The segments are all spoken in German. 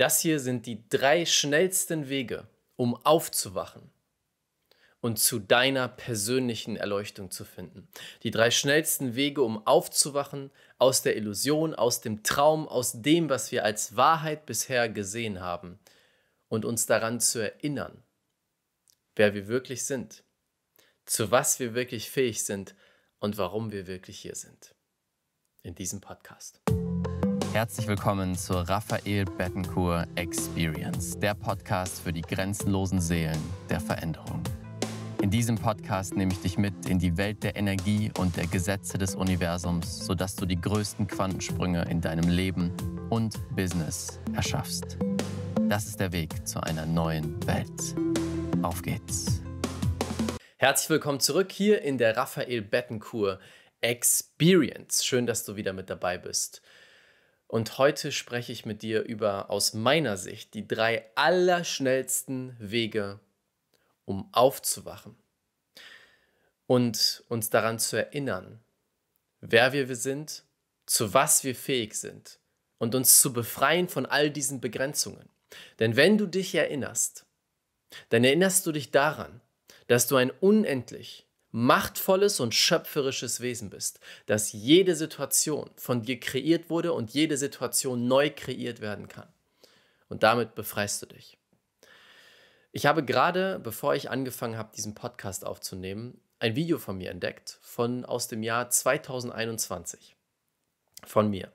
Das hier sind die drei schnellsten Wege, um aufzuwachen und zu deiner persönlichen Erleuchtung zu finden. Die drei schnellsten Wege, um aufzuwachen aus der Illusion, aus dem Traum, aus dem, was wir als Wahrheit bisher gesehen haben und uns daran zu erinnern, wer wir wirklich sind, zu was wir wirklich fähig sind und warum wir wirklich hier sind. In diesem Podcast. Herzlich willkommen zur Raphael Bettencourt Experience, der Podcast für die grenzenlosen Seelen der Veränderung. In diesem Podcast nehme ich dich mit in die Welt der Energie und der Gesetze des Universums, sodass du die größten Quantensprünge in deinem Leben und Business erschaffst. Das ist der Weg zu einer neuen Welt. Auf geht's! Herzlich willkommen zurück hier in der Raphael Bettencourt Experience. Schön, dass du wieder mit dabei bist. Und heute spreche ich mit dir über aus meiner Sicht die drei allerschnellsten Wege, um aufzuwachen und uns daran zu erinnern, wer wir sind, zu was wir fähig sind und uns zu befreien von all diesen Begrenzungen. Denn wenn du dich erinnerst, dann erinnerst du dich daran, dass du ein unendlich machtvolles und schöpferisches Wesen bist, dass jede Situation von dir kreiert wurde und jede Situation neu kreiert werden kann. Und damit befreist du dich. Ich habe gerade, bevor ich angefangen habe, diesen Podcast aufzunehmen, ein Video von mir entdeckt, von aus dem Jahr 2021. Von mir.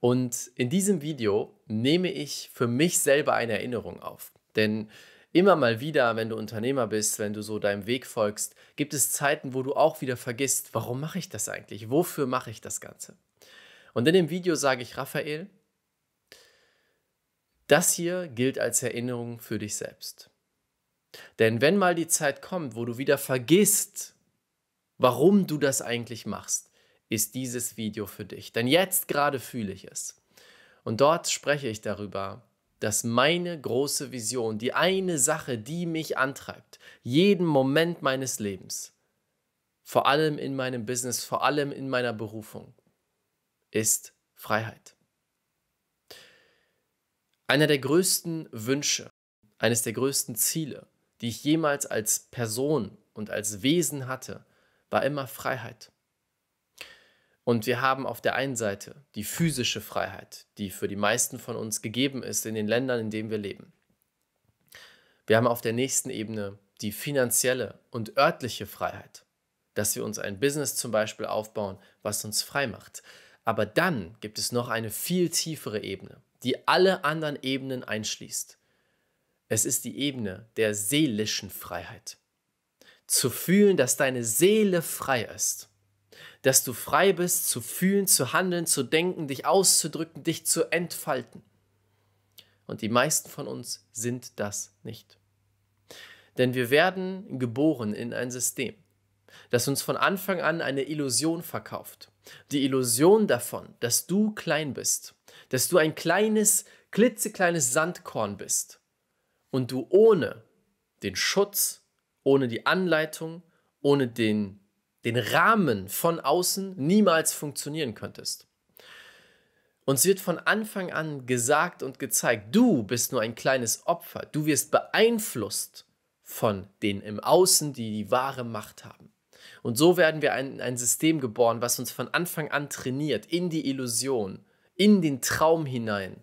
Und in diesem Video nehme ich für mich selber eine Erinnerung auf. Denn immer mal wieder, wenn du Unternehmer bist, wenn du so deinem Weg folgst, gibt es Zeiten, wo du auch wieder vergisst, warum mache ich das eigentlich? Wofür mache ich das Ganze? Und in dem Video sage ich, Raphael, das hier gilt als Erinnerung für dich selbst. Denn wenn mal die Zeit kommt, wo du wieder vergisst, warum du das eigentlich machst, ist dieses Video für dich. Denn jetzt gerade fühle ich es. Und dort spreche ich darüber, dass meine große Vision, die eine Sache, die mich antreibt, jeden Moment meines Lebens, vor allem in meinem Business, vor allem in meiner Berufung, ist Freiheit. Einer der größten Wünsche, eines der größten Ziele, die ich jemals als Person und als Wesen hatte, war immer Freiheit. Und wir haben auf der einen Seite die physische Freiheit, die für die meisten von uns gegeben ist in den Ländern, in denen wir leben. Wir haben auf der nächsten Ebene die finanzielle und örtliche Freiheit, dass wir uns ein Business zum Beispiel aufbauen, was uns frei macht. Aber dann gibt es noch eine viel tiefere Ebene, die alle anderen Ebenen einschließt. Es ist die Ebene der seelischen Freiheit. Zu fühlen, dass deine Seele frei ist dass du frei bist, zu fühlen, zu handeln, zu denken, dich auszudrücken, dich zu entfalten. Und die meisten von uns sind das nicht. Denn wir werden geboren in ein System, das uns von Anfang an eine Illusion verkauft. Die Illusion davon, dass du klein bist, dass du ein kleines, klitzekleines Sandkorn bist und du ohne den Schutz, ohne die Anleitung, ohne den den Rahmen von außen niemals funktionieren könntest. Uns wird von Anfang an gesagt und gezeigt, du bist nur ein kleines Opfer, du wirst beeinflusst von den im Außen, die die wahre Macht haben. Und so werden wir ein, ein System geboren, was uns von Anfang an trainiert, in die Illusion, in den Traum hinein,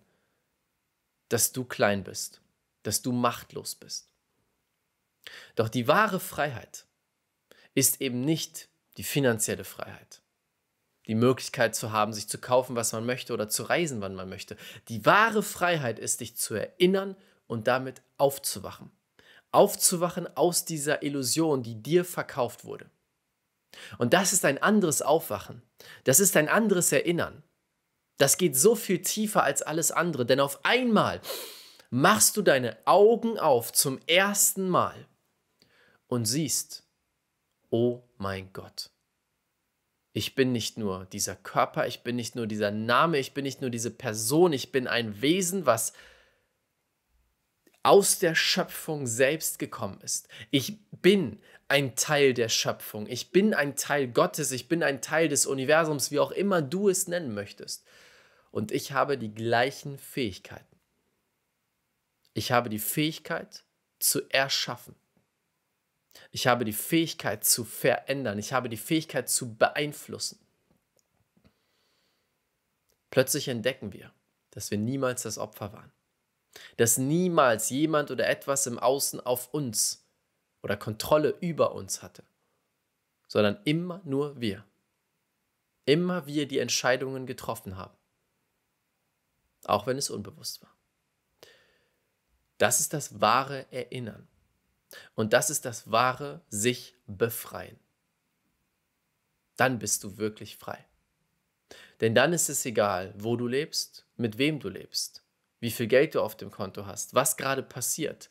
dass du klein bist, dass du machtlos bist. Doch die wahre Freiheit, ist eben nicht die finanzielle Freiheit. Die Möglichkeit zu haben, sich zu kaufen, was man möchte oder zu reisen, wann man möchte. Die wahre Freiheit ist, dich zu erinnern und damit aufzuwachen. Aufzuwachen aus dieser Illusion, die dir verkauft wurde. Und das ist ein anderes Aufwachen. Das ist ein anderes Erinnern. Das geht so viel tiefer als alles andere, denn auf einmal machst du deine Augen auf zum ersten Mal und siehst, oh mein Gott, ich bin nicht nur dieser Körper, ich bin nicht nur dieser Name, ich bin nicht nur diese Person, ich bin ein Wesen, was aus der Schöpfung selbst gekommen ist. Ich bin ein Teil der Schöpfung, ich bin ein Teil Gottes, ich bin ein Teil des Universums, wie auch immer du es nennen möchtest. Und ich habe die gleichen Fähigkeiten. Ich habe die Fähigkeit zu erschaffen. Ich habe die Fähigkeit zu verändern. Ich habe die Fähigkeit zu beeinflussen. Plötzlich entdecken wir, dass wir niemals das Opfer waren. Dass niemals jemand oder etwas im Außen auf uns oder Kontrolle über uns hatte. Sondern immer nur wir. Immer wir die Entscheidungen getroffen haben. Auch wenn es unbewusst war. Das ist das wahre Erinnern. Und das ist das wahre sich befreien. Dann bist du wirklich frei. Denn dann ist es egal, wo du lebst, mit wem du lebst, wie viel Geld du auf dem Konto hast, was gerade passiert.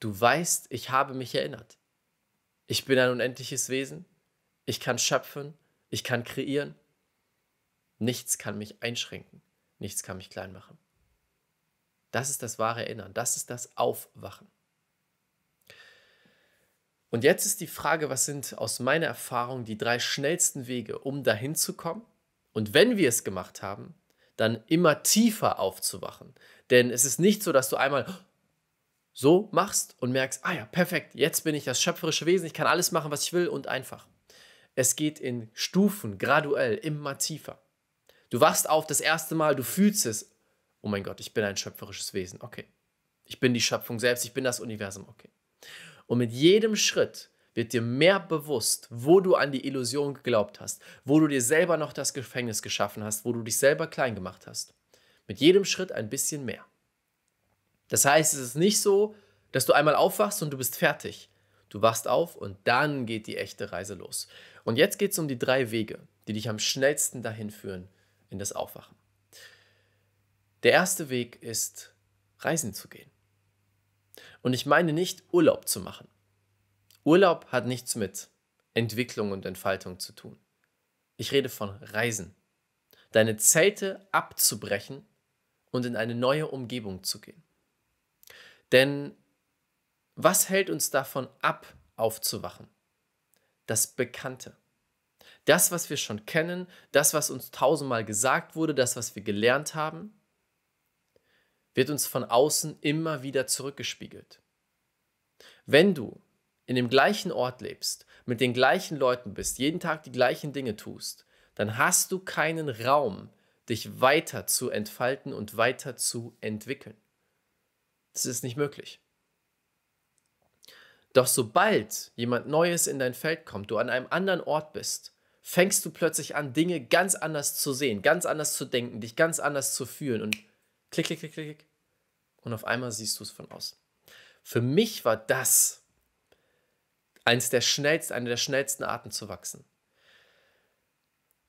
Du weißt, ich habe mich erinnert. Ich bin ein unendliches Wesen. Ich kann schöpfen. Ich kann kreieren. Nichts kann mich einschränken. Nichts kann mich klein machen. Das ist das wahre Erinnern. Das ist das Aufwachen. Und jetzt ist die Frage, was sind aus meiner Erfahrung die drei schnellsten Wege, um dahin zu kommen? Und wenn wir es gemacht haben, dann immer tiefer aufzuwachen. Denn es ist nicht so, dass du einmal so machst und merkst, ah ja, perfekt, jetzt bin ich das schöpferische Wesen, ich kann alles machen, was ich will und einfach. Es geht in Stufen, graduell, immer tiefer. Du wachst auf das erste Mal, du fühlst es. Oh mein Gott, ich bin ein schöpferisches Wesen. Okay. Ich bin die Schöpfung selbst, ich bin das Universum. Okay. Und mit jedem Schritt wird dir mehr bewusst, wo du an die Illusion geglaubt hast, wo du dir selber noch das Gefängnis geschaffen hast, wo du dich selber klein gemacht hast. Mit jedem Schritt ein bisschen mehr. Das heißt, es ist nicht so, dass du einmal aufwachst und du bist fertig. Du wachst auf und dann geht die echte Reise los. Und jetzt geht es um die drei Wege, die dich am schnellsten dahin führen in das Aufwachen. Der erste Weg ist, reisen zu gehen. Und ich meine nicht Urlaub zu machen. Urlaub hat nichts mit Entwicklung und Entfaltung zu tun. Ich rede von Reisen. Deine Zelte abzubrechen und in eine neue Umgebung zu gehen. Denn was hält uns davon ab, aufzuwachen? Das Bekannte. Das, was wir schon kennen, das, was uns tausendmal gesagt wurde, das, was wir gelernt haben, wird uns von außen immer wieder zurückgespiegelt. Wenn du in dem gleichen Ort lebst, mit den gleichen Leuten bist, jeden Tag die gleichen Dinge tust, dann hast du keinen Raum, dich weiter zu entfalten und weiter zu entwickeln. Das ist nicht möglich. Doch sobald jemand Neues in dein Feld kommt, du an einem anderen Ort bist, fängst du plötzlich an, Dinge ganz anders zu sehen, ganz anders zu denken, dich ganz anders zu fühlen und Klick, klick, klick, klick. Und auf einmal siehst du es von außen. Für mich war das eins der schnellsten, eine der schnellsten Arten zu wachsen.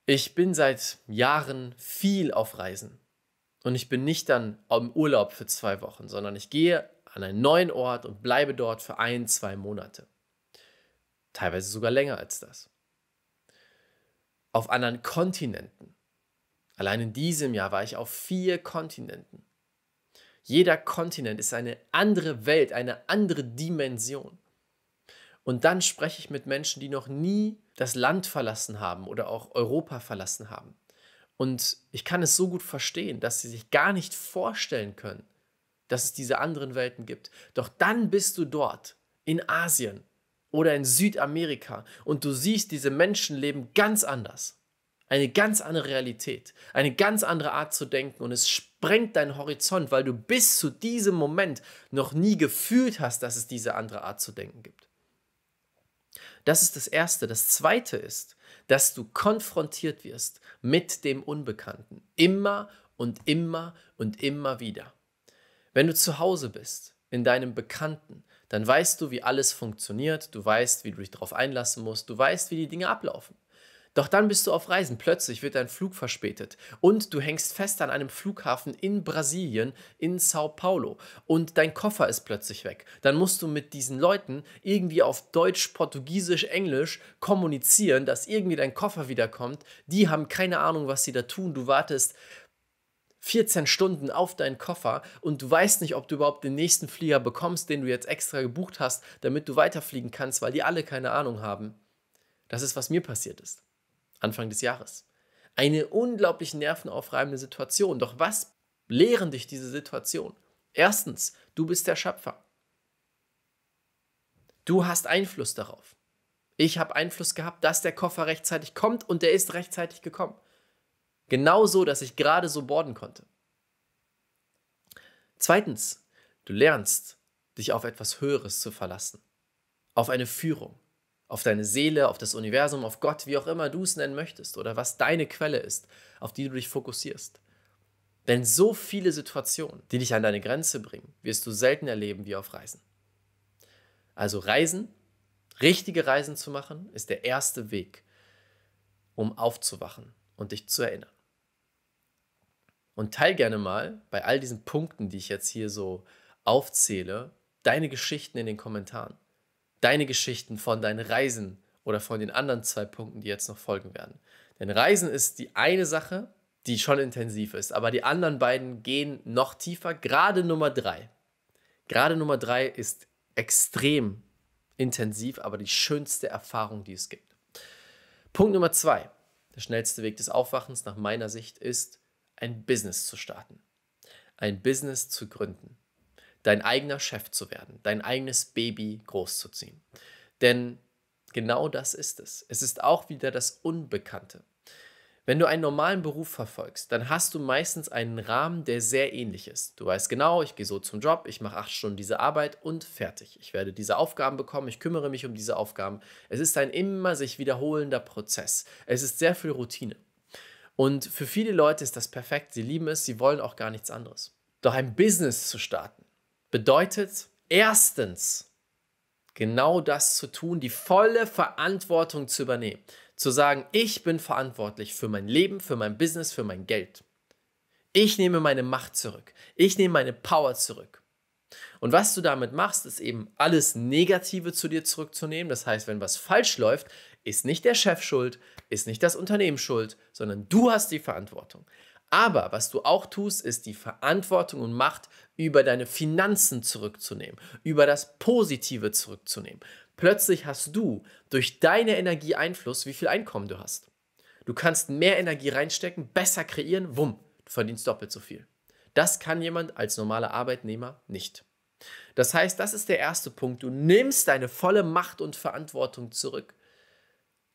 Ich bin seit Jahren viel auf Reisen. Und ich bin nicht dann im Urlaub für zwei Wochen, sondern ich gehe an einen neuen Ort und bleibe dort für ein, zwei Monate. Teilweise sogar länger als das. Auf anderen Kontinenten. Allein in diesem Jahr war ich auf vier Kontinenten. Jeder Kontinent ist eine andere Welt, eine andere Dimension. Und dann spreche ich mit Menschen, die noch nie das Land verlassen haben oder auch Europa verlassen haben. Und ich kann es so gut verstehen, dass sie sich gar nicht vorstellen können, dass es diese anderen Welten gibt. Doch dann bist du dort, in Asien oder in Südamerika, und du siehst, diese Menschen leben ganz anders eine ganz andere Realität, eine ganz andere Art zu denken und es sprengt deinen Horizont, weil du bis zu diesem Moment noch nie gefühlt hast, dass es diese andere Art zu denken gibt. Das ist das Erste. Das Zweite ist, dass du konfrontiert wirst mit dem Unbekannten. Immer und immer und immer wieder. Wenn du zu Hause bist, in deinem Bekannten, dann weißt du, wie alles funktioniert, du weißt, wie du dich darauf einlassen musst, du weißt, wie die Dinge ablaufen. Doch dann bist du auf Reisen, plötzlich wird dein Flug verspätet und du hängst fest an einem Flughafen in Brasilien, in Sao Paulo und dein Koffer ist plötzlich weg. Dann musst du mit diesen Leuten irgendwie auf Deutsch, Portugiesisch, Englisch kommunizieren, dass irgendwie dein Koffer wiederkommt. Die haben keine Ahnung, was sie da tun. Du wartest 14 Stunden auf deinen Koffer und du weißt nicht, ob du überhaupt den nächsten Flieger bekommst, den du jetzt extra gebucht hast, damit du weiterfliegen kannst, weil die alle keine Ahnung haben. Das ist, was mir passiert ist. Anfang des Jahres. Eine unglaublich nervenaufreibende Situation. Doch was lehren dich diese Situation? Erstens, du bist der Schöpfer. Du hast Einfluss darauf. Ich habe Einfluss gehabt, dass der Koffer rechtzeitig kommt und der ist rechtzeitig gekommen. Genauso, dass ich gerade so borden konnte. Zweitens, du lernst, dich auf etwas Höheres zu verlassen. Auf eine Führung, auf deine Seele, auf das Universum, auf Gott, wie auch immer du es nennen möchtest oder was deine Quelle ist, auf die du dich fokussierst. Denn so viele Situationen, die dich an deine Grenze bringen, wirst du selten erleben wie auf Reisen. Also Reisen, richtige Reisen zu machen, ist der erste Weg, um aufzuwachen und dich zu erinnern. Und teil gerne mal bei all diesen Punkten, die ich jetzt hier so aufzähle, deine Geschichten in den Kommentaren deine Geschichten von deinen Reisen oder von den anderen zwei Punkten, die jetzt noch folgen werden. Denn Reisen ist die eine Sache, die schon intensiv ist, aber die anderen beiden gehen noch tiefer. Gerade Nummer drei. Gerade Nummer drei ist extrem intensiv, aber die schönste Erfahrung, die es gibt. Punkt Nummer zwei. Der schnellste Weg des Aufwachens nach meiner Sicht ist, ein Business zu starten. Ein Business zu gründen dein eigener Chef zu werden, dein eigenes Baby großzuziehen. Denn genau das ist es. Es ist auch wieder das Unbekannte. Wenn du einen normalen Beruf verfolgst, dann hast du meistens einen Rahmen, der sehr ähnlich ist. Du weißt genau, ich gehe so zum Job, ich mache acht Stunden diese Arbeit und fertig. Ich werde diese Aufgaben bekommen, ich kümmere mich um diese Aufgaben. Es ist ein immer sich wiederholender Prozess. Es ist sehr viel Routine. Und für viele Leute ist das perfekt. Sie lieben es, sie wollen auch gar nichts anderes. Doch ein Business zu starten, bedeutet erstens genau das zu tun, die volle Verantwortung zu übernehmen. Zu sagen, ich bin verantwortlich für mein Leben, für mein Business, für mein Geld. Ich nehme meine Macht zurück. Ich nehme meine Power zurück. Und was du damit machst, ist eben alles Negative zu dir zurückzunehmen. Das heißt, wenn was falsch läuft, ist nicht der Chef schuld, ist nicht das Unternehmen schuld, sondern du hast die Verantwortung. Aber was du auch tust, ist die Verantwortung und Macht über deine Finanzen zurückzunehmen, über das Positive zurückzunehmen. Plötzlich hast du durch deine Energie Einfluss, wie viel Einkommen du hast. Du kannst mehr Energie reinstecken, besser kreieren, wumm, du verdienst doppelt so viel. Das kann jemand als normaler Arbeitnehmer nicht. Das heißt, das ist der erste Punkt. Du nimmst deine volle Macht und Verantwortung zurück.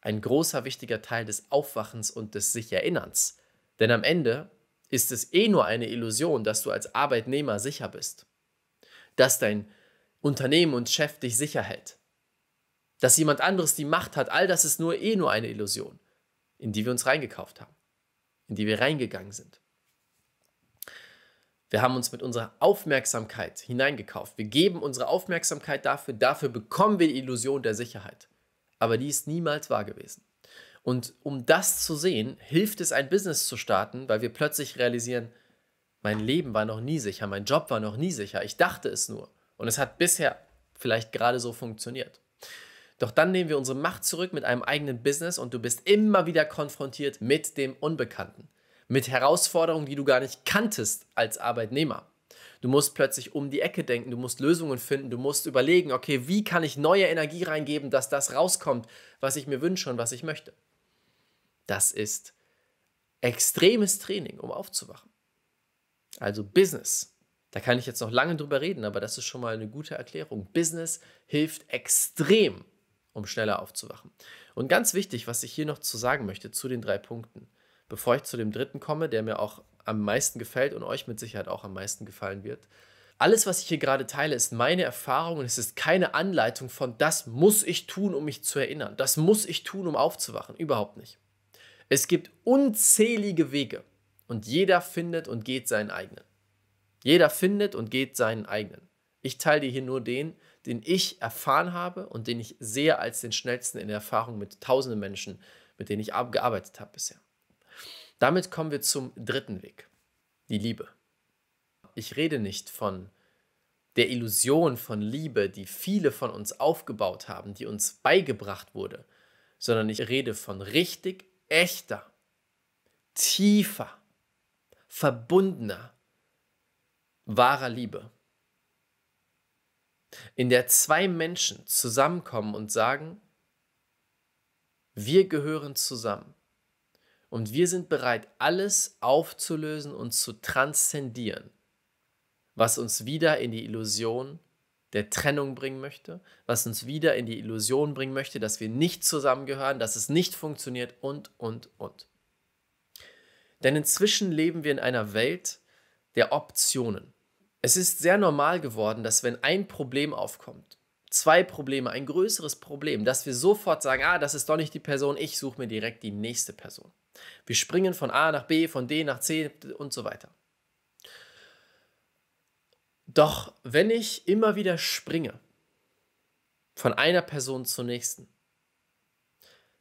Ein großer, wichtiger Teil des Aufwachens und des Sich-Erinnerns denn am Ende ist es eh nur eine Illusion, dass du als Arbeitnehmer sicher bist. Dass dein Unternehmen und Chef dich sicher hält. Dass jemand anderes die Macht hat, all das ist nur eh nur eine Illusion, in die wir uns reingekauft haben, in die wir reingegangen sind. Wir haben uns mit unserer Aufmerksamkeit hineingekauft. Wir geben unsere Aufmerksamkeit dafür, dafür bekommen wir die Illusion der Sicherheit. Aber die ist niemals wahr gewesen. Und um das zu sehen, hilft es, ein Business zu starten, weil wir plötzlich realisieren, mein Leben war noch nie sicher, mein Job war noch nie sicher, ich dachte es nur. Und es hat bisher vielleicht gerade so funktioniert. Doch dann nehmen wir unsere Macht zurück mit einem eigenen Business und du bist immer wieder konfrontiert mit dem Unbekannten, mit Herausforderungen, die du gar nicht kanntest als Arbeitnehmer. Du musst plötzlich um die Ecke denken, du musst Lösungen finden, du musst überlegen, okay, wie kann ich neue Energie reingeben, dass das rauskommt, was ich mir wünsche und was ich möchte. Das ist extremes Training, um aufzuwachen. Also Business. Da kann ich jetzt noch lange drüber reden, aber das ist schon mal eine gute Erklärung. Business hilft extrem, um schneller aufzuwachen. Und ganz wichtig, was ich hier noch zu sagen möchte zu den drei Punkten, bevor ich zu dem dritten komme, der mir auch am meisten gefällt und euch mit Sicherheit auch am meisten gefallen wird. Alles, was ich hier gerade teile, ist meine Erfahrung und es ist keine Anleitung von, das muss ich tun, um mich zu erinnern. Das muss ich tun, um aufzuwachen. Überhaupt nicht. Es gibt unzählige Wege und jeder findet und geht seinen eigenen. Jeder findet und geht seinen eigenen. Ich teile dir hier nur den, den ich erfahren habe und den ich sehe als den schnellsten in der Erfahrung mit tausenden Menschen, mit denen ich gearbeitet habe bisher. Damit kommen wir zum dritten Weg, die Liebe. Ich rede nicht von der Illusion von Liebe, die viele von uns aufgebaut haben, die uns beigebracht wurde, sondern ich rede von richtig echter, tiefer, verbundener, wahrer Liebe, in der zwei Menschen zusammenkommen und sagen, wir gehören zusammen und wir sind bereit, alles aufzulösen und zu transzendieren, was uns wieder in die Illusion der Trennung bringen möchte, was uns wieder in die Illusion bringen möchte, dass wir nicht zusammengehören, dass es nicht funktioniert und, und, und. Denn inzwischen leben wir in einer Welt der Optionen. Es ist sehr normal geworden, dass wenn ein Problem aufkommt, zwei Probleme, ein größeres Problem, dass wir sofort sagen, ah, das ist doch nicht die Person, ich suche mir direkt die nächste Person. Wir springen von A nach B, von D nach C und so weiter. Doch wenn ich immer wieder springe, von einer Person zur nächsten,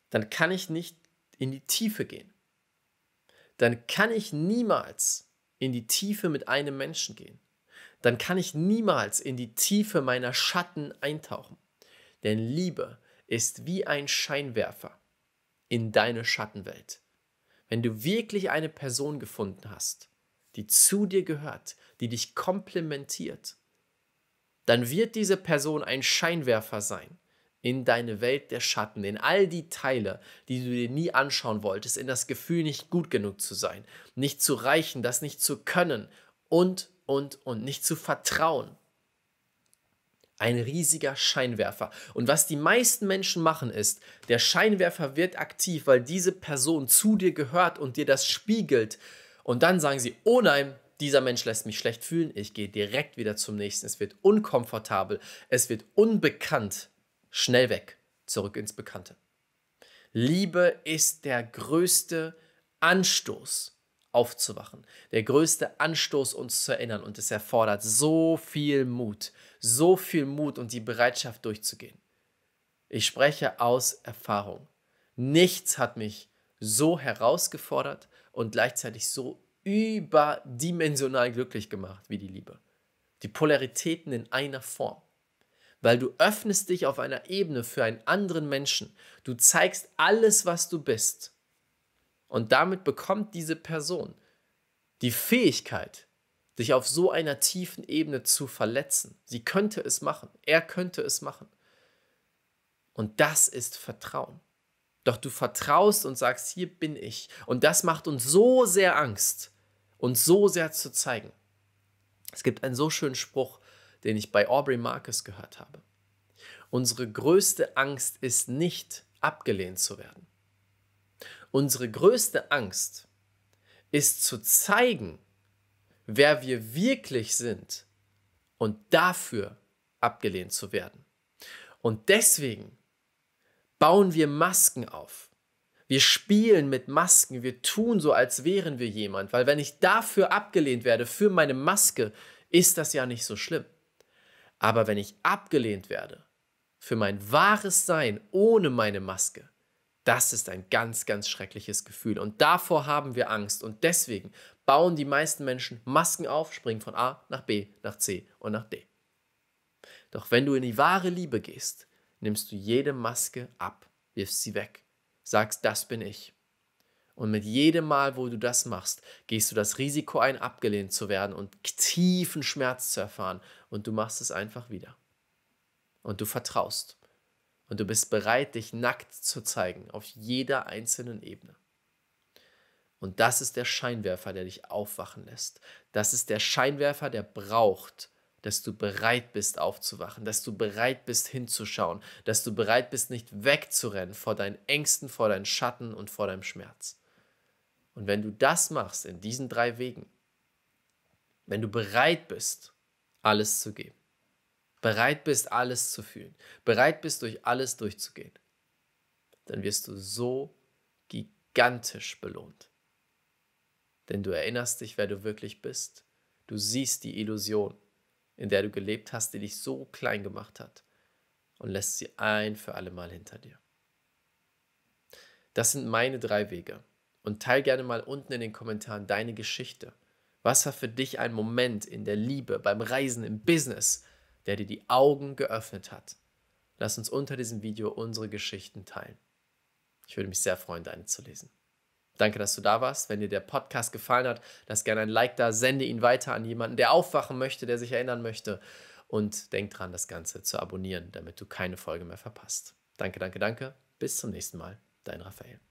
dann kann ich nicht in die Tiefe gehen. Dann kann ich niemals in die Tiefe mit einem Menschen gehen. Dann kann ich niemals in die Tiefe meiner Schatten eintauchen. Denn Liebe ist wie ein Scheinwerfer in deine Schattenwelt. Wenn du wirklich eine Person gefunden hast, die zu dir gehört, die dich komplementiert, dann wird diese Person ein Scheinwerfer sein in deine Welt der Schatten, in all die Teile, die du dir nie anschauen wolltest, in das Gefühl, nicht gut genug zu sein, nicht zu reichen, das nicht zu können und, und, und, nicht zu vertrauen. Ein riesiger Scheinwerfer. Und was die meisten Menschen machen ist, der Scheinwerfer wird aktiv, weil diese Person zu dir gehört und dir das spiegelt, und dann sagen sie, oh nein, dieser Mensch lässt mich schlecht fühlen, ich gehe direkt wieder zum nächsten. Es wird unkomfortabel, es wird unbekannt. Schnell weg, zurück ins Bekannte. Liebe ist der größte Anstoß aufzuwachen, der größte Anstoß uns zu erinnern und es erfordert so viel Mut, so viel Mut und die Bereitschaft durchzugehen. Ich spreche aus Erfahrung. Nichts hat mich so herausgefordert, und gleichzeitig so überdimensional glücklich gemacht wie die Liebe. Die Polaritäten in einer Form. Weil du öffnest dich auf einer Ebene für einen anderen Menschen. Du zeigst alles, was du bist. Und damit bekommt diese Person die Fähigkeit, dich auf so einer tiefen Ebene zu verletzen. Sie könnte es machen. Er könnte es machen. Und das ist Vertrauen. Doch du vertraust und sagst, hier bin ich. Und das macht uns so sehr Angst, uns so sehr zu zeigen. Es gibt einen so schönen Spruch, den ich bei Aubrey Marcus gehört habe. Unsere größte Angst ist nicht abgelehnt zu werden. Unsere größte Angst ist zu zeigen, wer wir wirklich sind und dafür abgelehnt zu werden. Und deswegen bauen wir Masken auf. Wir spielen mit Masken, wir tun so, als wären wir jemand, weil wenn ich dafür abgelehnt werde, für meine Maske, ist das ja nicht so schlimm. Aber wenn ich abgelehnt werde, für mein wahres Sein ohne meine Maske, das ist ein ganz, ganz schreckliches Gefühl. Und davor haben wir Angst. Und deswegen bauen die meisten Menschen Masken auf, springen von A nach B, nach C und nach D. Doch wenn du in die wahre Liebe gehst, nimmst du jede Maske ab, wirfst sie weg, sagst, das bin ich. Und mit jedem Mal, wo du das machst, gehst du das Risiko ein, abgelehnt zu werden und tiefen Schmerz zu erfahren. Und du machst es einfach wieder. Und du vertraust. Und du bist bereit, dich nackt zu zeigen, auf jeder einzelnen Ebene. Und das ist der Scheinwerfer, der dich aufwachen lässt. Das ist der Scheinwerfer, der braucht, dass du bereit bist aufzuwachen, dass du bereit bist hinzuschauen, dass du bereit bist nicht wegzurennen vor deinen Ängsten, vor deinen Schatten und vor deinem Schmerz. Und wenn du das machst in diesen drei Wegen, wenn du bereit bist, alles zu geben, bereit bist, alles zu fühlen, bereit bist, durch alles durchzugehen, dann wirst du so gigantisch belohnt. Denn du erinnerst dich, wer du wirklich bist. Du siehst die Illusion in der du gelebt hast, die dich so klein gemacht hat und lässt sie ein für alle Mal hinter dir. Das sind meine drei Wege. Und teil gerne mal unten in den Kommentaren deine Geschichte. Was war für dich ein Moment in der Liebe, beim Reisen, im Business, der dir die Augen geöffnet hat? Lass uns unter diesem Video unsere Geschichten teilen. Ich würde mich sehr freuen, deine zu lesen. Danke, dass du da warst. Wenn dir der Podcast gefallen hat, lass gerne ein Like da, sende ihn weiter an jemanden, der aufwachen möchte, der sich erinnern möchte. Und denk dran, das Ganze zu abonnieren, damit du keine Folge mehr verpasst. Danke, danke, danke. Bis zum nächsten Mal. Dein Raphael.